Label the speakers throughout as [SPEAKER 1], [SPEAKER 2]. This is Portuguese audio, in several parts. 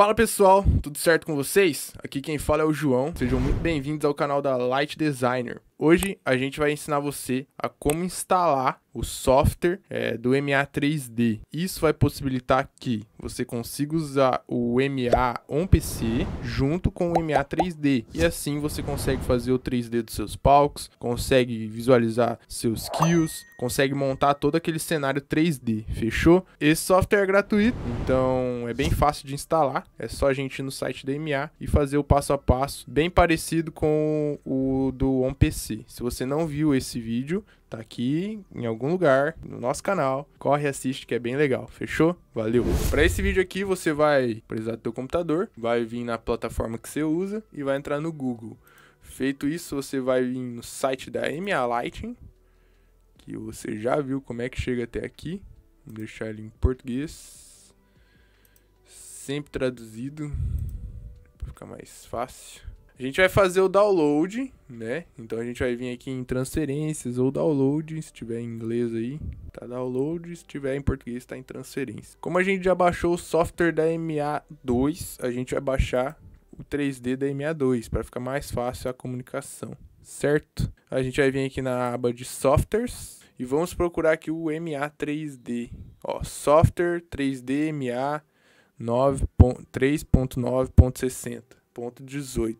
[SPEAKER 1] Fala pessoal, tudo certo com vocês? Aqui quem fala é o João. Sejam muito bem-vindos ao canal da Light Designer. Hoje a gente vai ensinar você a como instalar o software é, do MA 3D. Isso vai possibilitar que você consiga usar o MA on PC junto com o MA 3D. E assim você consegue fazer o 3D dos seus palcos, consegue visualizar seus kills, consegue montar todo aquele cenário 3D, fechou? Esse software é gratuito, então é bem fácil de instalar. É só a gente ir no site do MA e fazer o passo a passo, bem parecido com o do on PC. Se você não viu esse vídeo, tá aqui em algum lugar, no nosso canal. Corre e assiste que é bem legal, fechou? Valeu! Para esse vídeo aqui, você vai precisar do seu computador, vai vir na plataforma que você usa e vai entrar no Google. Feito isso, você vai vir no site da MA Lighting, que você já viu como é que chega até aqui. Vou deixar ele em português, sempre traduzido, para ficar mais fácil. A gente vai fazer o download, né? Então a gente vai vir aqui em transferências ou download, se tiver em inglês aí, tá download, se tiver em português tá em transferência. Como a gente já baixou o software da MA2, a gente vai baixar o 3D da MA2 para ficar mais fácil a comunicação, certo? A gente vai vir aqui na aba de softwares e vamos procurar aqui o MA3D. Ó, software 3D MA 3.9.60.18.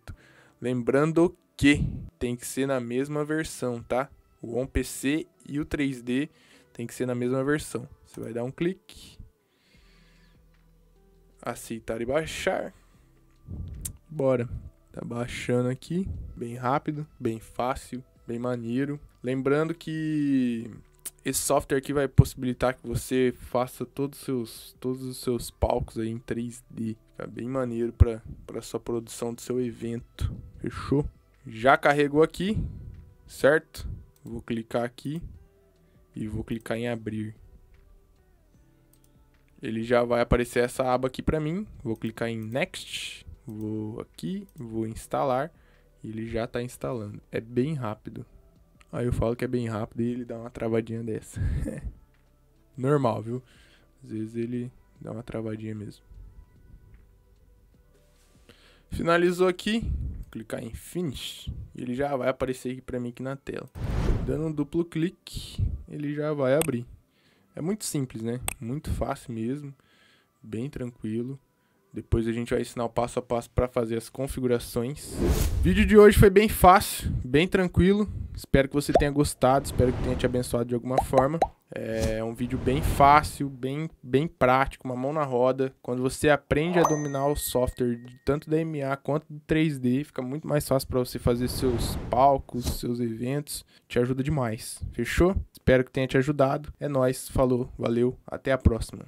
[SPEAKER 1] Lembrando que tem que ser na mesma versão, tá? O OnePC e o 3D tem que ser na mesma versão. Você vai dar um clique. Aceitar e baixar. Bora. Tá baixando aqui. Bem rápido, bem fácil, bem maneiro. Lembrando que esse software aqui vai possibilitar que você faça todos os seus, todos os seus palcos aí em 3D. É bem maneiro para sua produção do seu evento. Fechou? Já carregou aqui, certo? Vou clicar aqui e vou clicar em abrir. Ele já vai aparecer essa aba aqui para mim. Vou clicar em next, vou aqui, vou instalar ele já está instalando. É bem rápido. Aí eu falo que é bem rápido e ele dá uma travadinha dessa. Normal, viu? Às vezes ele dá uma travadinha mesmo. Finalizou aqui, clicar em Finish e ele já vai aparecer aqui para mim aqui na tela. Dando um duplo clique, ele já vai abrir. É muito simples, né? Muito fácil mesmo, bem tranquilo. Depois a gente vai ensinar o passo a passo para fazer as configurações. O vídeo de hoje foi bem fácil, bem tranquilo. Espero que você tenha gostado, espero que tenha te abençoado de alguma forma. É um vídeo bem fácil, bem, bem prático, uma mão na roda. Quando você aprende a dominar o software, tanto da MA quanto do 3D, fica muito mais fácil para você fazer seus palcos, seus eventos. Te ajuda demais. Fechou? Espero que tenha te ajudado. É nós, falou, valeu, até a próxima.